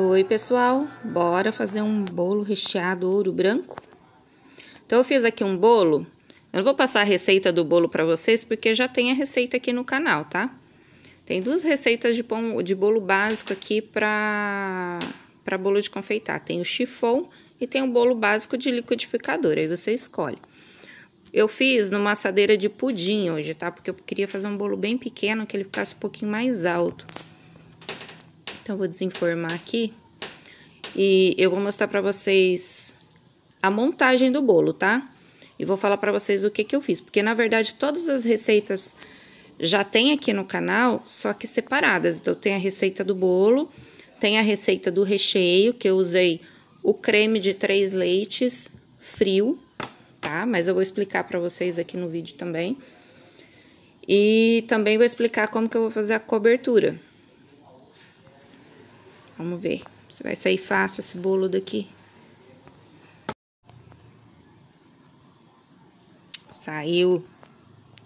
Oi, pessoal, bora fazer um bolo recheado ouro branco? Então, eu fiz aqui um bolo. Eu não vou passar a receita do bolo para vocês, porque já tem a receita aqui no canal, tá? Tem duas receitas de, pão, de bolo básico aqui para bolo de confeitar. Tem o chifão e tem o bolo básico de liquidificador, aí você escolhe. Eu fiz numa assadeira de pudim hoje, tá? Porque eu queria fazer um bolo bem pequeno, que ele ficasse um pouquinho mais alto. Então, eu vou desenformar aqui. E eu vou mostrar pra vocês a montagem do bolo, tá? E vou falar pra vocês o que que eu fiz. Porque, na verdade, todas as receitas já tem aqui no canal, só que separadas. Então, tem a receita do bolo, tem a receita do recheio, que eu usei o creme de três leites frio, tá? Mas eu vou explicar pra vocês aqui no vídeo também. E também vou explicar como que eu vou fazer a cobertura. Vamos ver se vai sair fácil esse bolo daqui. Saiu.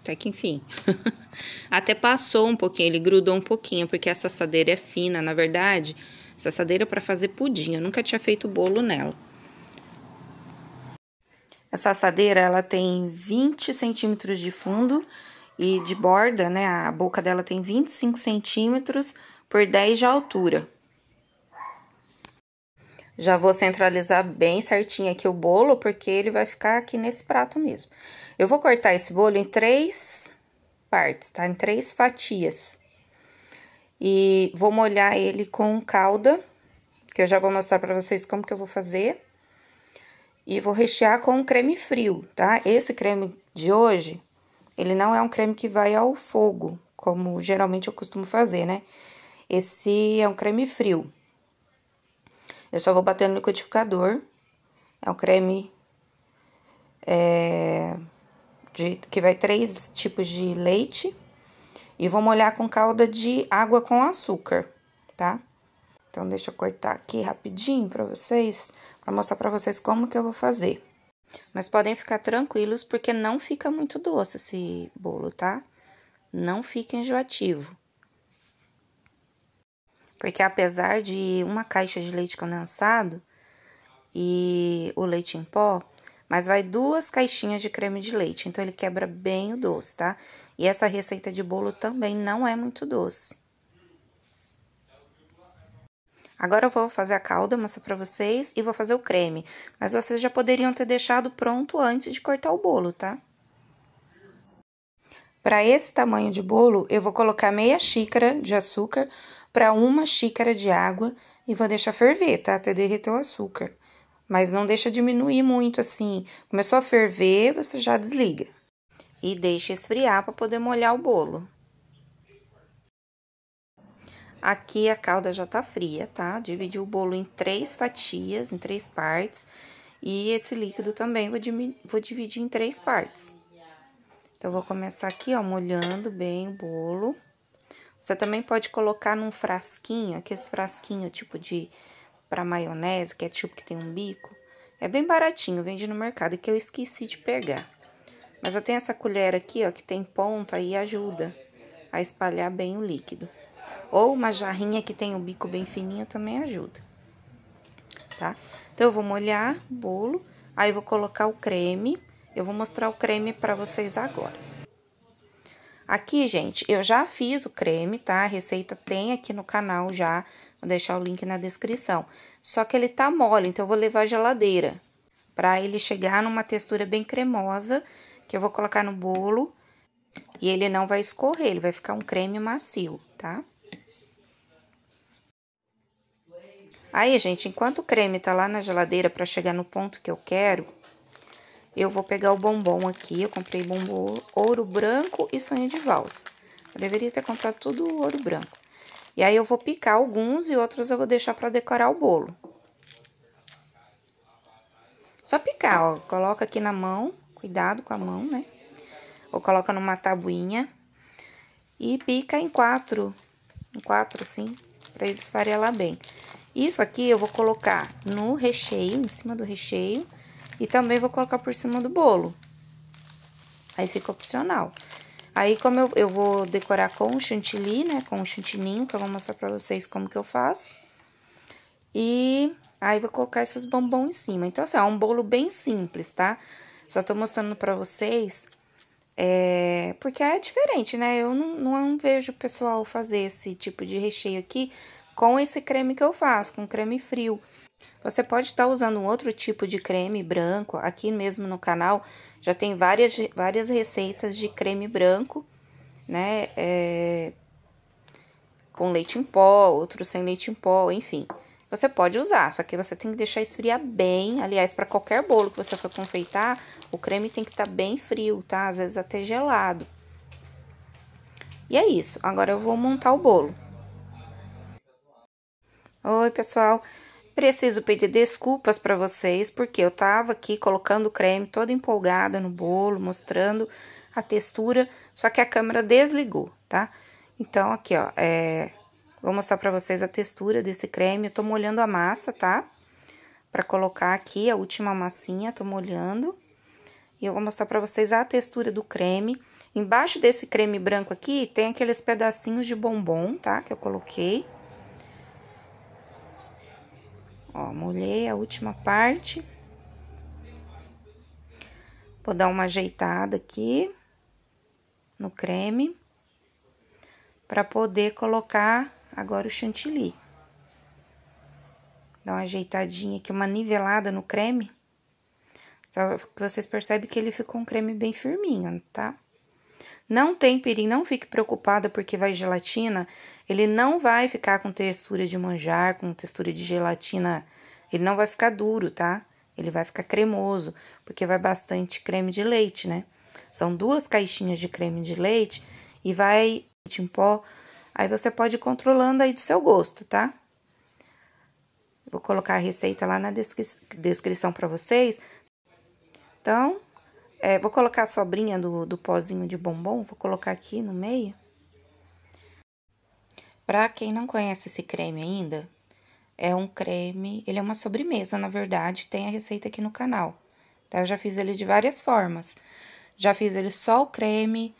Até que enfim. Até passou um pouquinho, ele grudou um pouquinho, porque essa assadeira é fina, na verdade. Essa assadeira é para fazer pudim, eu nunca tinha feito bolo nela. Essa assadeira, ela tem 20 centímetros de fundo e de borda, né? A boca dela tem 25 centímetros por 10 de altura. Já vou centralizar bem certinho aqui o bolo, porque ele vai ficar aqui nesse prato mesmo. Eu vou cortar esse bolo em três partes, tá? Em três fatias. E vou molhar ele com calda, que eu já vou mostrar pra vocês como que eu vou fazer. E vou rechear com um creme frio, tá? Esse creme de hoje, ele não é um creme que vai ao fogo, como geralmente eu costumo fazer, né? Esse é um creme frio. Eu só vou bater no liquidificador. É um creme é, de, que vai três tipos de leite. E vou molhar com calda de água com açúcar, tá? Então, deixa eu cortar aqui rapidinho para vocês, para mostrar para vocês como que eu vou fazer. Mas podem ficar tranquilos, porque não fica muito doce esse bolo, tá? Não fica enjoativo. Porque apesar de uma caixa de leite condensado e o leite em pó, mas vai duas caixinhas de creme de leite, então ele quebra bem o doce, tá? E essa receita de bolo também não é muito doce. Agora eu vou fazer a calda, mostrar pra vocês, e vou fazer o creme. Mas vocês já poderiam ter deixado pronto antes de cortar o bolo, tá? Para esse tamanho de bolo, eu vou colocar meia xícara de açúcar para uma xícara de água e vou deixar ferver, tá? Até derreter o açúcar. Mas não deixa diminuir muito assim. Começou a ferver, você já desliga. E deixa esfriar para poder molhar o bolo. Aqui a calda já tá fria, tá? Dividi o bolo em três fatias, em três partes. E esse líquido também vou, vou dividir em três partes. Então, eu vou começar aqui, ó, molhando bem o bolo. Você também pode colocar num frasquinho, aqueles frasquinho tipo de... para maionese, que é tipo que tem um bico. É bem baratinho, vende no mercado, que eu esqueci de pegar. Mas eu tenho essa colher aqui, ó, que tem ponta e ajuda a espalhar bem o líquido. Ou uma jarrinha que tem o bico bem fininho também ajuda, tá? Então, eu vou molhar o bolo, aí vou colocar o creme. Eu vou mostrar o creme para vocês agora. Aqui, gente, eu já fiz o creme, tá? A receita tem aqui no canal já, vou deixar o link na descrição. Só que ele tá mole, então eu vou levar à geladeira para ele chegar numa textura bem cremosa, que eu vou colocar no bolo e ele não vai escorrer, ele vai ficar um creme macio, tá? Aí, gente, enquanto o creme tá lá na geladeira para chegar no ponto que eu quero, eu vou pegar o bombom aqui, eu comprei bombom ouro branco e sonho de valsa. Eu deveria ter comprado tudo ouro branco. E aí eu vou picar alguns e outros eu vou deixar para decorar o bolo. Só picar, ó. Coloca aqui na mão, cuidado com a mão, né? Ou coloca numa tabuinha e pica em quatro, em quatro assim, para ele farelar bem. Isso aqui eu vou colocar no recheio, em cima do recheio e também vou colocar por cima do bolo. Aí fica opcional. Aí, como eu, eu vou decorar com chantilly, né? Com chantininho, que eu vou mostrar pra vocês como que eu faço. E aí, vou colocar esses bombons em cima. Então, assim, é um bolo bem simples, tá? Só tô mostrando pra vocês, é... Porque é diferente, né? Eu não, não vejo o pessoal fazer esse tipo de recheio aqui com esse creme que eu faço, com creme frio. Você pode estar tá usando outro tipo de creme branco. Aqui mesmo no canal já tem várias, várias receitas de creme branco, né? É, com leite em pó, outros sem leite em pó, enfim. Você pode usar, só que você tem que deixar esfriar bem. Aliás, para qualquer bolo que você for confeitar, o creme tem que estar tá bem frio, tá? Às vezes até gelado. E é isso. Agora eu vou montar o bolo. Oi, pessoal. Preciso pedir desculpas para vocês, porque eu tava aqui colocando o creme toda empolgada no bolo, mostrando a textura, só que a câmera desligou, tá? Então, aqui, ó, é... vou mostrar para vocês a textura desse creme. Eu tô molhando a massa, tá? Para colocar aqui a última massinha, tô molhando. E eu vou mostrar para vocês a textura do creme. Embaixo desse creme branco aqui, tem aqueles pedacinhos de bombom, tá? Que eu coloquei. Ó, molhei a última parte. Vou dar uma ajeitada aqui no creme para poder colocar agora o chantilly. Dá uma ajeitadinha aqui, uma nivelada no creme. Só que vocês percebem que ele ficou um creme bem firminho, tá? Não tempere, não fique preocupada porque vai gelatina. Ele não vai ficar com textura de manjar, com textura de gelatina. Ele não vai ficar duro, tá? Ele vai ficar cremoso, porque vai bastante creme de leite, né? São duas caixinhas de creme de leite e vai em pó. Aí você pode ir controlando aí do seu gosto, tá? Vou colocar a receita lá na descri descrição para vocês. Então, é, vou colocar a sobrinha do, do pozinho de bombom, vou colocar aqui no meio. Pra quem não conhece esse creme ainda, é um creme, ele é uma sobremesa, na verdade, tem a receita aqui no canal. Tá? Eu já fiz ele de várias formas. Já fiz ele só o creme,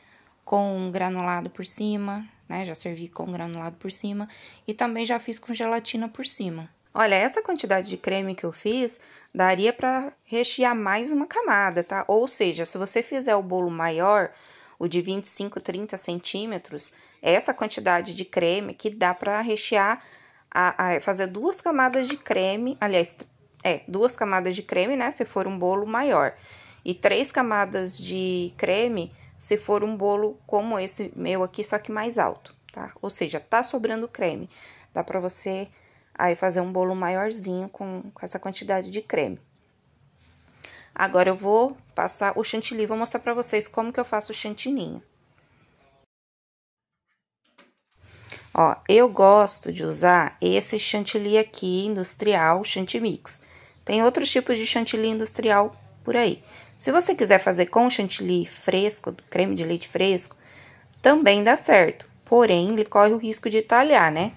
com granulado por cima, né? Já servi com granulado por cima. E também já fiz com gelatina por cima. Olha, essa quantidade de creme que eu fiz daria para rechear mais uma camada, tá? Ou seja, se você fizer o bolo maior, o de 25, 30 centímetros, essa quantidade de creme que dá para rechear, a, a, fazer duas camadas de creme, aliás, é, duas camadas de creme, né? Se for um bolo maior. E três camadas de creme se for um bolo como esse meu aqui, só que mais alto, tá? Ou seja, tá sobrando creme. Dá para você aí fazer um bolo maiorzinho com, com essa quantidade de creme. Agora eu vou passar o chantilly, vou mostrar pra vocês como que eu faço o chantininho. Ó, eu gosto de usar esse chantilly aqui, industrial, chantimix. Tem outros tipos de chantilly industrial por aí. Se você quiser fazer com chantilly fresco, creme de leite fresco, também dá certo. Porém, ele corre o risco de talhar, né?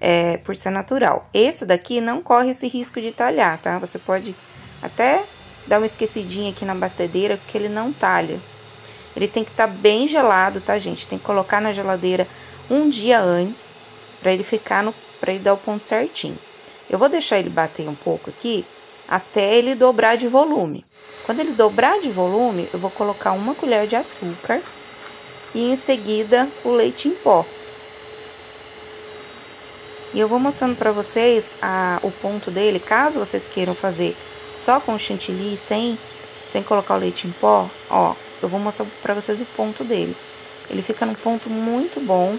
é, por ser natural. Esse daqui não corre esse risco de talhar, tá? Você pode até dar uma esquecidinha aqui na batedeira, porque ele não talha. Ele tem que estar tá bem gelado, tá, gente? Tem que colocar na geladeira um dia antes, para ele ficar no... para ele dar o ponto certinho. Eu vou deixar ele bater um pouco aqui, até ele dobrar de volume. Quando ele dobrar de volume, eu vou colocar uma colher de açúcar e em seguida o leite em pó. E eu vou mostrando para vocês a, o ponto dele, caso vocês queiram fazer só com chantilly, sem, sem colocar o leite em pó, ó, eu vou mostrar para vocês o ponto dele. Ele fica num ponto muito bom,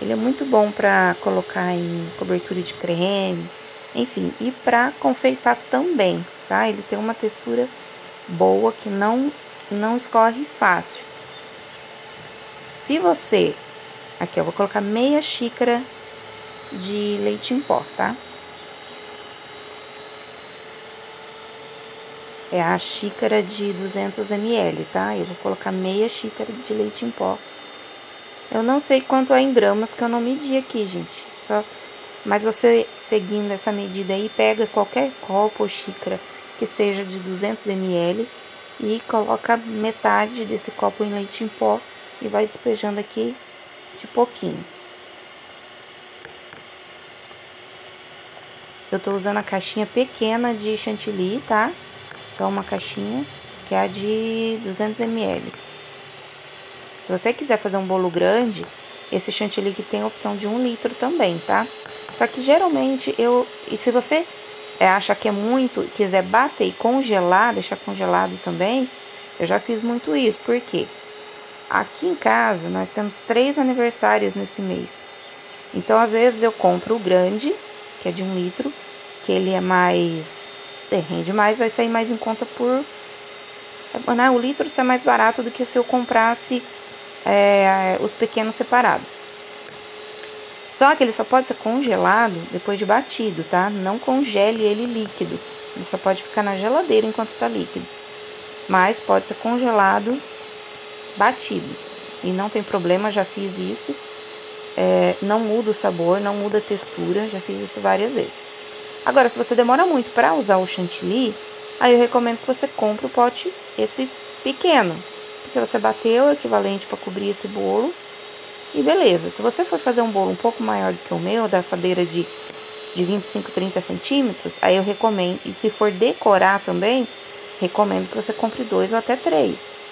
ele é muito bom para colocar em cobertura de creme, enfim, e para confeitar também, tá? Ele tem uma textura boa que não não escorre fácil. Se você aqui eu vou colocar meia xícara de leite em pó, tá? É a xícara de 200 ml, tá? Eu vou colocar meia xícara de leite em pó. Eu não sei quanto é em gramas que eu não medi aqui, gente. Só mas você seguindo essa medida aí, pega qualquer copo ou xícara que seja de 200 ml e coloca metade desse copo em leite em pó e vai despejando aqui de pouquinho. Eu tô usando a caixinha pequena de chantilly, tá? Só uma caixinha, que é a de 200 ml. Se você quiser fazer um bolo grande, esse chantilly que tem a opção de 1 um litro também, tá? Só que geralmente eu... E se você é, acha que é muito e quiser bater e congelar, deixar congelado também, eu já fiz muito isso. Por quê? Aqui em casa, nós temos três aniversários nesse mês. Então, às vezes, eu compro o grande que é de um litro, que ele é mais. É, rende mais, vai sair mais em conta por. Né, o litro sai é mais barato do que se eu comprasse é, os pequenos separados. Só que ele só pode ser congelado depois de batido, tá? Não congele ele líquido. Ele só pode ficar na geladeira enquanto tá líquido. Mas pode ser congelado, batido. E não tem problema, já fiz isso é, não muda o sabor, não muda a textura, já fiz isso várias vezes. Agora, se você demora muito para usar o chantilly, aí eu recomendo que você compre o pote esse pequeno, porque você bateu o equivalente para cobrir esse bolo. E beleza, se você for fazer um bolo um pouco maior do que o meu, da assadeira de, de 25, 30 centímetros, aí eu recomendo, e se for decorar também, recomendo que você compre dois ou até três.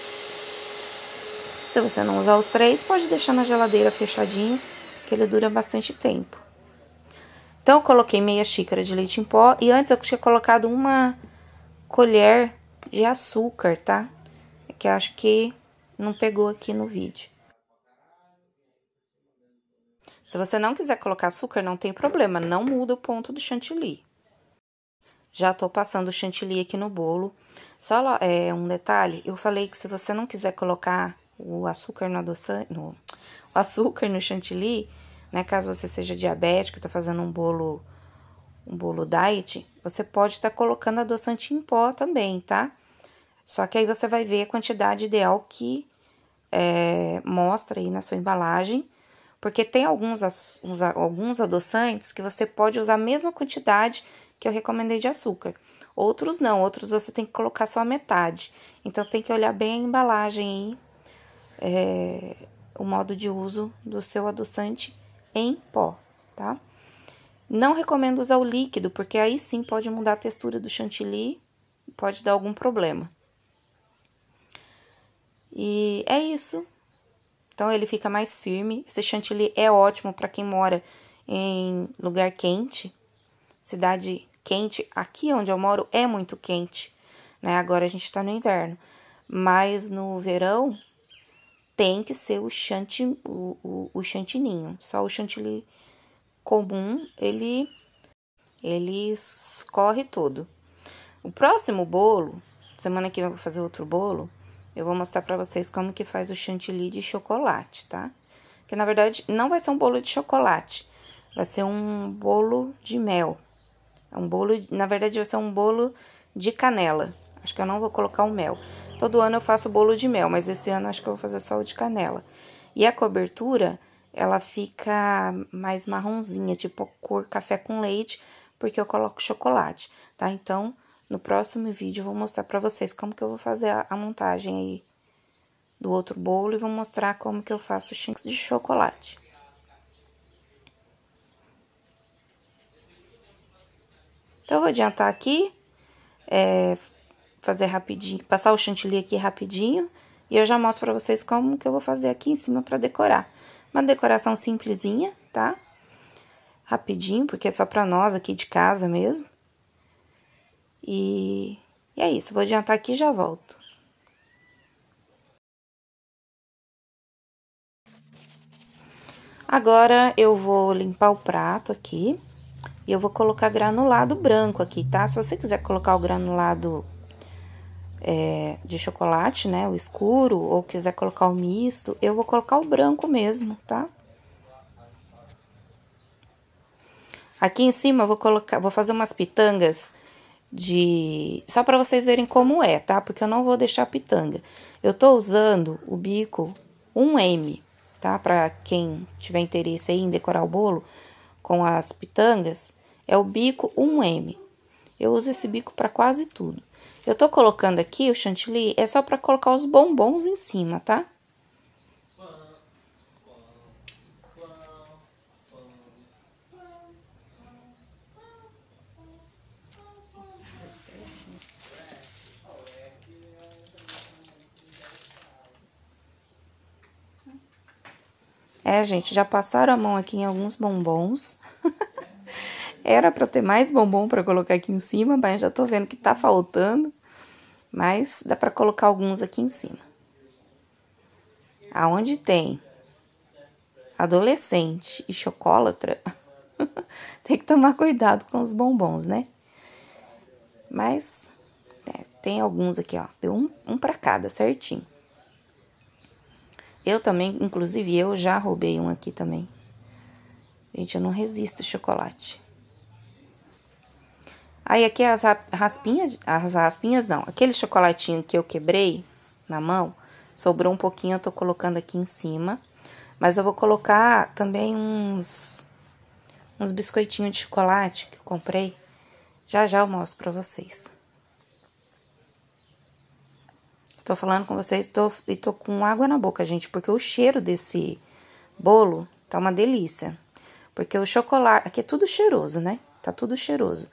Se você não usar os três, pode deixar na geladeira fechadinho, que ele dura bastante tempo. Então, eu coloquei meia xícara de leite em pó e antes eu tinha colocado uma colher de açúcar, tá? É que acho que não pegou aqui no vídeo. Se você não quiser colocar açúcar, não tem problema, não muda o ponto do chantilly. Já tô passando o chantilly aqui no bolo. Só é, um detalhe, eu falei que se você não quiser colocar o açúcar no adoçante, no, o açúcar no chantilly, né? Caso você seja diabético, está fazendo um bolo um bolo diet, você pode estar tá colocando adoçante em pó também, tá? Só que aí você vai ver a quantidade ideal que é, mostra aí na sua embalagem, porque tem alguns, uns, alguns adoçantes que você pode usar a mesma quantidade que eu recomendei de açúcar. Outros não, outros você tem que colocar só a metade. Então tem que olhar bem a embalagem aí é, o modo de uso do seu adoçante em pó, tá? Não recomendo usar o líquido, porque aí sim pode mudar a textura do chantilly, pode dar algum problema. E é isso. Então ele fica mais firme. Esse chantilly é ótimo para quem mora em lugar quente, cidade quente. Aqui onde eu moro é muito quente, né? Agora a gente está no inverno, mas no verão tem que ser o, chanti, o, o, o chantininho. Só o chantilly comum, ele, ele escorre todo. O próximo bolo, semana que vem eu vou fazer outro bolo, eu vou mostrar pra vocês como que faz o chantilly de chocolate, tá? Que, na verdade, não vai ser um bolo de chocolate, vai ser um bolo de mel. É um bolo, na verdade, vai ser um bolo de canela. Acho que eu não vou colocar o mel. Todo ano eu faço bolo de mel, mas esse ano acho que eu vou fazer só o de canela. E a cobertura, ela fica mais marronzinha, tipo cor café com leite, porque eu coloco chocolate, tá? Então, no próximo vídeo eu vou mostrar pra vocês como que eu vou fazer a, a montagem aí do outro bolo e vou mostrar como que eu faço chinks de chocolate. Então, eu vou adiantar aqui, é, fazer rapidinho, passar o chantilly aqui rapidinho e eu já mostro pra vocês como que eu vou fazer aqui em cima pra decorar. Uma decoração simplesinha, tá? Rapidinho, porque é só pra nós aqui de casa mesmo. E, e é isso, vou adiantar aqui e já volto. Agora eu vou limpar o prato aqui e eu vou colocar granulado branco aqui, tá? Se você quiser colocar o granulado é, de chocolate, né? O escuro, ou quiser colocar o misto, eu vou colocar o branco mesmo, tá? Aqui em cima eu vou colocar, vou fazer umas pitangas de só para vocês verem como é, tá? Porque eu não vou deixar pitanga. Eu tô usando o bico 1M, tá? Para quem tiver interesse em decorar o bolo com as pitangas, é o bico 1M. Eu uso esse bico para quase tudo. Eu tô colocando aqui o chantilly, é só para colocar os bombons em cima, tá? É, gente, já passaram a mão aqui em alguns bombons. Era para ter mais bombom para colocar aqui em cima, mas já tô vendo que tá faltando. Mas dá para colocar alguns aqui em cima. Aonde tem adolescente e chocólatra, tem que tomar cuidado com os bombons, né? Mas é, tem alguns aqui, ó. Deu um, um para cada, certinho. Eu também, inclusive, eu já roubei um aqui também. Gente, eu não resisto chocolate. Aí aqui as raspinhas, as raspinhas não, aquele chocolatinho que eu quebrei na mão, sobrou um pouquinho, eu tô colocando aqui em cima. Mas eu vou colocar também uns uns biscoitinhos de chocolate que eu comprei. Já já eu mostro pra vocês. Tô falando com vocês tô, e tô com água na boca, gente, porque o cheiro desse bolo tá uma delícia. Porque o chocolate, aqui é tudo cheiroso, né? Tá tudo cheiroso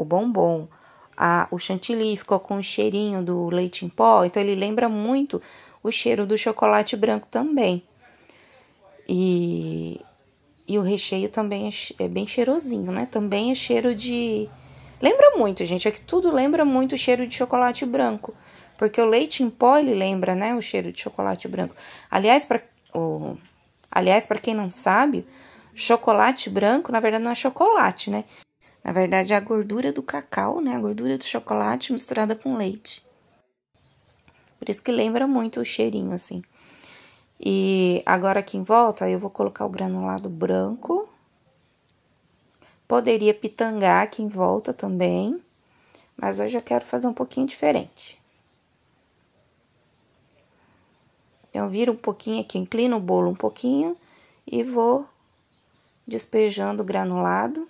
o bombom. A, o chantilly ficou com o cheirinho do leite em pó, então ele lembra muito o cheiro do chocolate branco também. E, e o recheio também é, é bem cheirosinho, né? Também é cheiro de. Lembra muito, gente. É que tudo lembra muito o cheiro de chocolate branco. Porque o leite em pó, ele lembra, né? O cheiro de chocolate branco. Aliás, para oh, aliás, para quem não sabe, chocolate branco, na verdade, não é chocolate, né? Na verdade, é a gordura do cacau, né? A gordura do chocolate misturada com leite. Por isso que lembra muito o cheirinho, assim. E agora aqui em volta, eu vou colocar o granulado branco. Poderia pitangar aqui em volta também. Mas hoje eu quero fazer um pouquinho diferente. Então, viro um pouquinho aqui, inclino o bolo um pouquinho e vou despejando o granulado.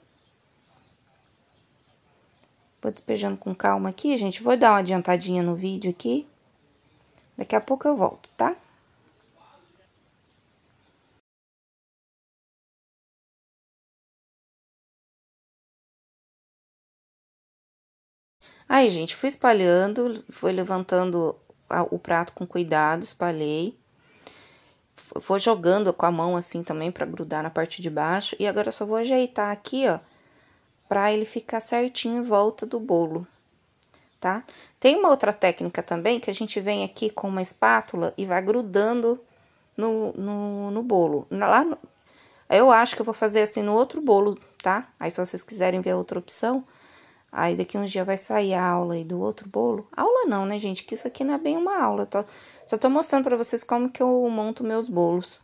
Vou despejando com calma aqui, gente. Vou dar uma adiantadinha no vídeo aqui. Daqui a pouco eu volto, tá? Aí, gente, fui espalhando, fui levantando o prato com cuidado, espalhei. Vou jogando com a mão assim também para grudar na parte de baixo. E agora só vou ajeitar aqui, ó, para ele ficar certinho em volta do bolo, tá? Tem uma outra técnica também que a gente vem aqui com uma espátula e vai grudando no, no, no bolo. Lá no, eu acho que eu vou fazer assim no outro bolo, tá? Aí se vocês quiserem ver outra opção, aí daqui uns dias vai sair a aula aí do outro bolo. Aula não, né, gente? Que isso aqui não é bem uma aula. Tô, só tô mostrando para vocês como que eu monto meus bolos.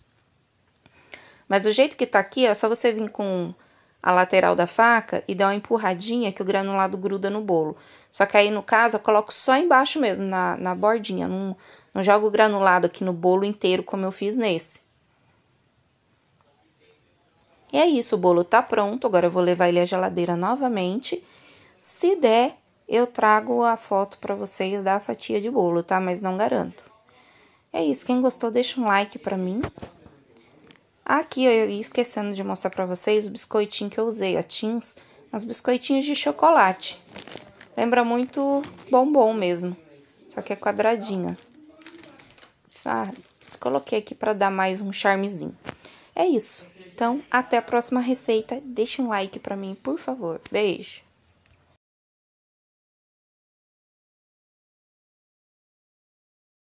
Mas do jeito que tá aqui, é só você vir com a lateral da faca e dá uma empurradinha que o granulado gruda no bolo. Só que aí, no caso, eu coloco só embaixo mesmo, na, na bordinha. Não, não jogo o granulado aqui no bolo inteiro como eu fiz nesse. E é isso, o bolo tá pronto. Agora eu vou levar ele à geladeira novamente. Se der, eu trago a foto para vocês da fatia de bolo, tá? Mas não garanto. É isso, quem gostou deixa um like para mim. Aqui eu ia esquecendo de mostrar para vocês o biscoitinho que eu usei, ó, Tins, uns biscoitinhos de chocolate. Lembra muito bombom mesmo, só que é quadradinha. Ah, coloquei aqui para dar mais um charmezinho. É isso. Então, até a próxima receita. Deixa um like para mim, por favor. Beijo.